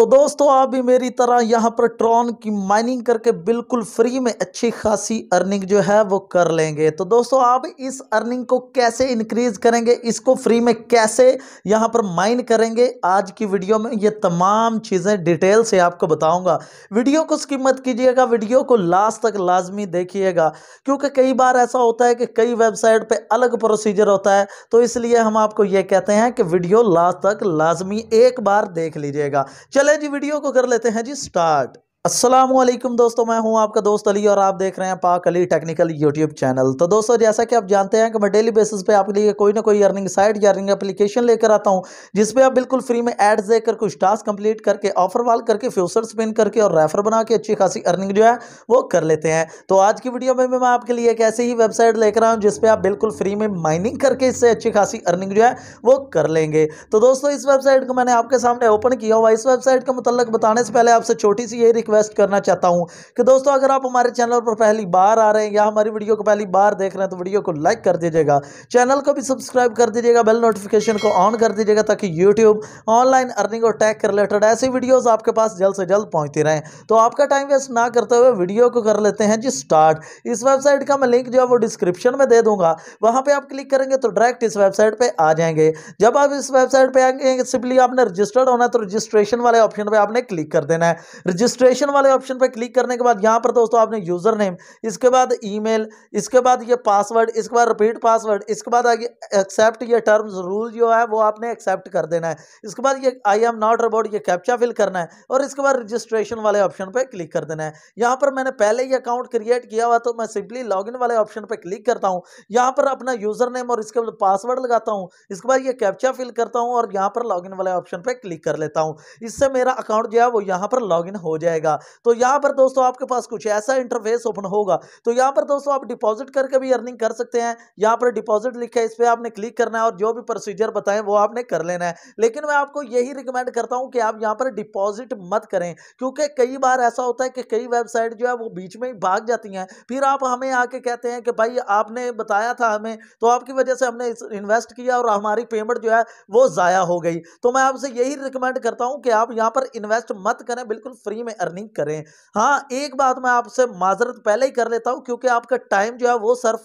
तो दोस्तों आप भी मेरी तरह यहाँ पर ट्रॉन की माइनिंग करके बिल्कुल फ्री में अच्छी खासी अर्निंग जो है वो कर लेंगे तो दोस्तों आप इस अर्निंग को कैसे इंक्रीज करेंगे इसको फ्री में कैसे यहाँ पर माइन करेंगे आज की वीडियो में ये तमाम चीज़ें डिटेल से आपको बताऊंगा वीडियो को स्किप मत कीजिएगा वीडियो को लास्ट तक लाजमी देखिएगा क्योंकि कई बार ऐसा होता है कि कई वेबसाइट पर अलग प्रोसीजर होता है तो इसलिए हम आपको ये कहते हैं कि वीडियो लास्ट तक लाजमी एक बार देख लीजिएगा चले चले जी वीडियो को कर लेते हैं जी स्टार्ट असलम दोस्तों मैं हूं आपका दोस्त अली और आप देख रहे हैं पाक अली टेक्निकल यूट्यूब चैनल तो दोस्तों जैसा कि आप जानते हैं कि मैं डेली बेसिस पे आपके लिए कोई ना कोई अर्निंग साइट या अर्निंग एप्लीकेशन लेकर आता हूं जिस पे आप बिल्कुल फ्री में एड्स देकर कुछ टास्क कंप्लीट करके ऑफर वाल करके फ्यूचर स्पिन करके और रेफर बना के अच्छी खासी अर्निंग जो है वो कर लेते हैं तो आज की वीडियो में मैं आपके लिए एक ऐसी ही वेबसाइट लेकर आया हूँ जिसपे आप बिल्कुल फ्री में माइनिंग करके इससे अच्छी खासी अर्निंग जो है वो कर लेंगे तो दोस्तों इस वेबसाइट को मैंने आपके सामने ओपन किया हुआ इस वेबसाइट के मुतल बताने से पहले आपसे छोटी सी ये रिक्वेस्ट करना चाहता हूँ कि दोस्तों अगर आप हमारे चैनल पर पहली बार आ रहे हैं या हमारी वीडियो को पहली बार देख रहे हैं तो वीडियो को लाइक कर दीजिएगा चैनल को भी सब्सक्राइब कर दीजिएगा बेल नोटिफिकेशन को ऑन कर दीजिएगा ताकि यूट्यूब ऑनलाइन अर्निंग और टैक रिलेटेड ऐसी वीडियोज़ आपके पास जल्द से जल्द पहुंचती रहे तो आपका टाइम वेस्ट ना करते हुए वीडियो को कर लेते हैं जी स्टार्ट इस वेबसाइट का मैं लिंक जो है वो डिस्क्रिप्शन में दे दूंगा वहां पर आप क्लिक करेंगे तो डायरेक्ट इस वेबसाइट पर आ जाएंगे जब आप इस वेबसाइट पर आएंगे सिंपली आपने रजिस्टर्ड होना है तो रजिस्ट्रेशन वाले ऑप्शन पर आपने क्लिक कर देना है रजिस्ट्रेशन लोकेशन वाले ऑप्शन पर क्लिक करने के बाद यहाँ पर दोस्तों आपने यूज़र नेम इसके बाद ईमेल इसके बाद ये पासवर्ड इसके बाद रिपीट पासवर्ड इसके बाद आगे एक्सेप्ट ये टर्म्स रूल जो है वो आपने एक्सेप्ट कर देना है इसके बाद ये आई एम नॉट रोबोट ये कैप्चा फिल करना है और इसके बाद रजिस्ट्रेशन वाले ऑप्शन पर क्लिक कर देना है यहाँ पर मैंने पहले ही अकाउंट क्रिएट किया हुआ तो मैं सिंपली लॉग वाले ऑप्शन पर क्लिक करता हूँ यहाँ पर अपना यूज़र नेम और इसके बाद पासवर्ड लगाता हूँ इसके बाद ये कैप्चा फिल करता हूँ और यहाँ पर लॉग वाले ऑप्शन पर क्लिक कर लेता हूँ इससे मेरा अकाउंट जो है वो यहाँ पर लॉग हो जाएगा जाएगा तो यहां पर दोस्तों आपके पास कुछ ऐसा इंटरफेस ओपन होगा तो यहां पर दोस्तों आप डिपॉजिट करके भी अर्निंग कर सकते हैं यहां पर डिपॉजिट लिखा है इस पर आपने क्लिक करना है और जो भी प्रोसीजर बताएं वो आपने कर लेना है लेकिन मैं आपको यही रिकमेंड करता हूं कि आप यहां पर डिपॉजिट मत करें क्योंकि कई बार ऐसा होता है कि कई वेबसाइट जो है वो बीच में ही भाग जाती हैं फिर आप हमें आके कहते हैं कि भाई आपने बताया था हमें तो आपकी वजह से हमने इन्वेस्ट किया और हमारी पेमेंट जो है वो ज़ाया हो गई तो मैं आपसे यही रिकमेंड करता हूं कि आप यहां पर इन्वेस्ट मत करें बिल्कुल फ्री में अर्निंग रनिंग करें हाँ एक बात मैं आपसे माजरत पहले ही कर लेता हूँ क्योंकि आपका टाइम जो है वो सर्फ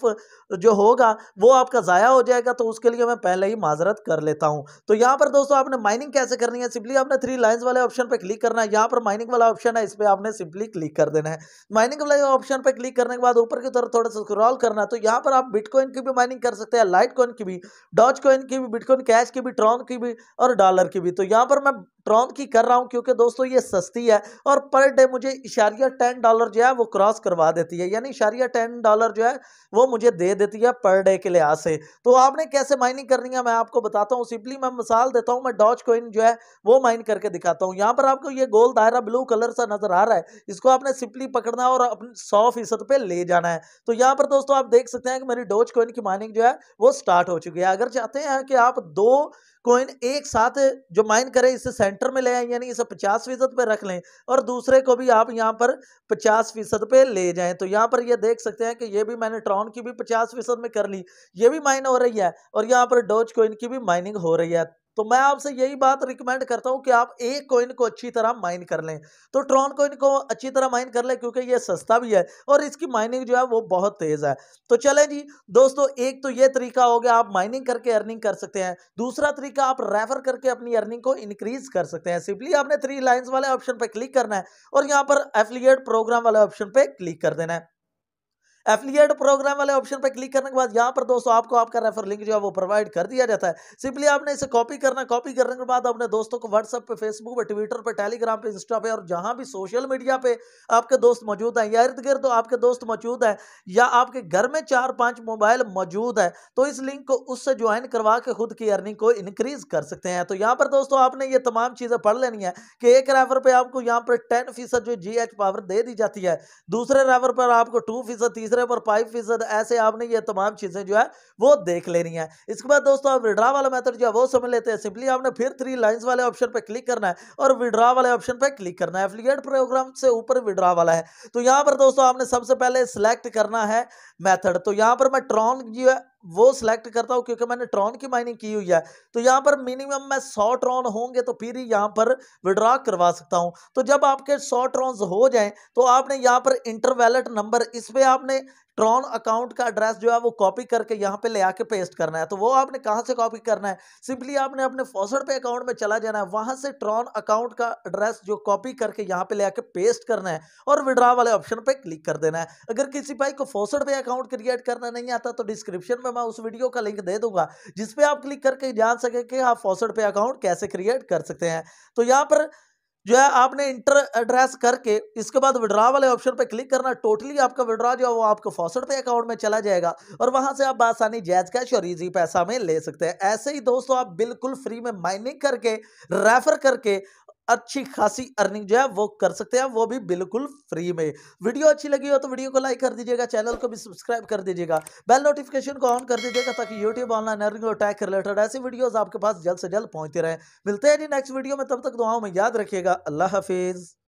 जो होगा वो आपका ज़ाया हो जाएगा तो उसके लिए मैं पहले ही माजरत कर लेता हूँ तो यहाँ पर दोस्तों आपने माइनिंग कैसे करनी है सिंपली आपने थ्री लाइन्स वाले ऑप्शन पर क्लिक करना है यहाँ पर माइनिंग वाला ऑप्शन है इस पर आपने सिंपली क्लिक कर देना है माइनिंग वाले ऑप्शन पर क्लिक करने के बाद ऊपर की तरफ थोड़ा सा स्क्रॉल करना है तो यहाँ पर आप बिटकॉइन की भी माइनिंग कर सकते हैं लाइट कॉइन की भी डॉच कॉइन की भी बिटकॉइन कैश की भी ट्रॉन की भी और डॉलर की भी तो यहाँ पर मैं ट्रॉन की कर रहा हूँ क्योंकि दोस्तों ये सस्ती है और पर डे मुझे इशारिया टेन डॉलर जो है वो क्रॉस करवा देती है यानी इशारिया टेन डॉलर जो है वो मुझे दे देती है पर डे के लिहाज से तो आपने कैसे माइनिंग करनी है मैं आपको बताता हूँ सिंपली मैं मिसाल देता हूँ मैं डॉच कोइन जो है वो माइन करके दिखाता हूँ यहाँ पर आपको ये गोल दायरा ब्लू कलर सा नजर आ रहा है इसको आपने सिंपली पकड़ना और अपने सौ फीसद पे ले जाना है तो यहाँ पर दोस्तों आप देख सकते हैं कि मेरी डॉच कोइन की माइनिंग जो है वो स्टार्ट हो चुकी है अगर चाहते हैं कि आप दो कोइन एक साथ जो माइन करें इससे सेंटर में ले आए यानी इसे पचास फीसद पर रख लें और दूसरे को भी आप यहाँ पर पचास फीसद पर ले जाएं तो यहाँ पर ये देख सकते हैं कि ये भी मैंने ट्रॉन की भी पचास फीसद में कर ली ये भी माइन हो रही है और यहाँ पर डोज कोइन की भी माइनिंग हो रही है तो मैं आपसे यही बात रिकमेंड करता हूं कि आप एक कोइन को अच्छी तरह माइन कर लें तो ट्रॉन कोइन को अच्छी तरह माइन कर लें क्योंकि ये सस्ता भी है और इसकी माइनिंग जो है वो बहुत तेज़ है तो चलें जी दोस्तों एक तो ये तरीका हो गया आप माइनिंग करके अर्निंग कर सकते हैं दूसरा तरीका आप रेफर करके अपनी अर्निंग को इंक्रीज कर सकते हैं सिंपली आपने थ्री लाइन्स वाले ऑप्शन पर क्लिक करना है और यहाँ पर एफिलियट प्रोग्राम वाले ऑप्शन पर क्लिक कर देना है एफिलिएट प्रोग्राम वाले ऑप्शन पर क्लिक करने के बाद यहाँ पर दोस्तों आपको आपका रेफर लिंक जो है वो प्रोवाइड कर दिया जाता है सिंपली आपने इसे कॉपी करना कॉपी करने के बाद अपने दोस्तों को व्हाट्सअप पे फेसबुक पे ट्विटर पे टेलीग्राम पे इंस्टा पे और जहाँ भी सोशल मीडिया पे आपके दोस्त मौजूद हैं या इर्द गिर्द तो आपके दोस्त मौजूद हैं या आपके घर में चार पाँच मोबाइल मौजूद है तो इस लिंक को उससे ज्वाइन करवा के खुद की अर्निंग को इनक्रीज कर सकते हैं तो यहाँ पर दोस्तों आपने ये तमाम चीज़ें पढ़ लेनी है कि एक रेफर पर आपको यहाँ पर टेन फीसद जो जी पावर दे दी जाती है दूसरे रेफर पर आपको टू फीसद तीसरे सिक्रेप पर फाइव फीसद ऐसे आपने ये तमाम चीज़ें जो है वो देख लेनी है इसके बाद दोस्तों आप विड्रा वाला मेथड जो है वो समझ लेते हैं सिंपली आपने फिर थ्री लाइन्स वाले ऑप्शन पर क्लिक करना है और विड्रा वाले ऑप्शन पर क्लिक करना है एफिलियट प्रोग्राम से ऊपर विड्रा वाला है तो यहाँ पर दोस्तों आपने सबसे पहले सिलेक्ट करना है मैथड तो यहाँ पर मैं ट्रॉन जो है वो सिलेक्ट करता हूँ क्योंकि मैंने ट्रॉन की माइनिंग की हुई है तो यहाँ पर मिनिमम मैं सौ ट्रॉन होंगे तो फिर ही यहाँ पर विड्रॉ करवा सकता हूँ तो जब आपके सौ ट्रॉन्स हो जाएं तो आपने यहाँ पर इंटरवेलेट नंबर इस पर आपने ट्रॉन अकाउंट का एड्रेस जो है वो कॉपी करके यहाँ पे ले आके पेस्ट करना है तो वो आपने कहाँ से कॉपी करना है सिंपली आपने अपने फोसट पे अकाउंट में चला जाना है वहाँ से ट्रॉन अकाउंट का एड्रेस जो कॉपी करके यहाँ पे ले आके पेस्ट करना है और विड्रा वाले ऑप्शन पे क्लिक कर देना है अगर किसी भाई को फोसट पे अकाउंट क्रिएट करना नहीं आता तो डिस्क्रिप्शन में मैं उस वीडियो का लिंक दे दूंगा जिसपे आप क्लिक करके जान सके कि आप फोसट पे अकाउंट कैसे क्रिएट कर सकते हैं तो यहाँ पर जो है आपने इंटर एड्रेस करके इसके बाद विड्रा वाले ऑप्शन पर क्लिक करना टोटली आपका विड्रा जो है वो आपके फॉसट पे अकाउंट में चला जाएगा और वहां से आप आसानी जैज कैश और इजी पैसा में ले सकते हैं ऐसे ही दोस्तों आप बिल्कुल फ्री में माइनिंग करके रेफर करके अच्छी खासी अर्निंग जो है वो कर सकते हैं वो भी बिल्कुल फ्री में वीडियो अच्छी लगी हो तो वीडियो को लाइक कर दीजिएगा चैनल को भी सब्सक्राइब कर दीजिएगा बेल नोटिफिकेशन को ऑन कर दीजिएगा ताकि यूट्यूब ऑनलाइन अर्निंग और टैक रिलेटेड ऐसी वीडियोज आपके पास जल्द से जल्द पहुंचते रहे मिलते हैं जी नेक्स्ट वीडियो में तब तक दुआओं में याद रखिएगा अल्लाह हाफिज़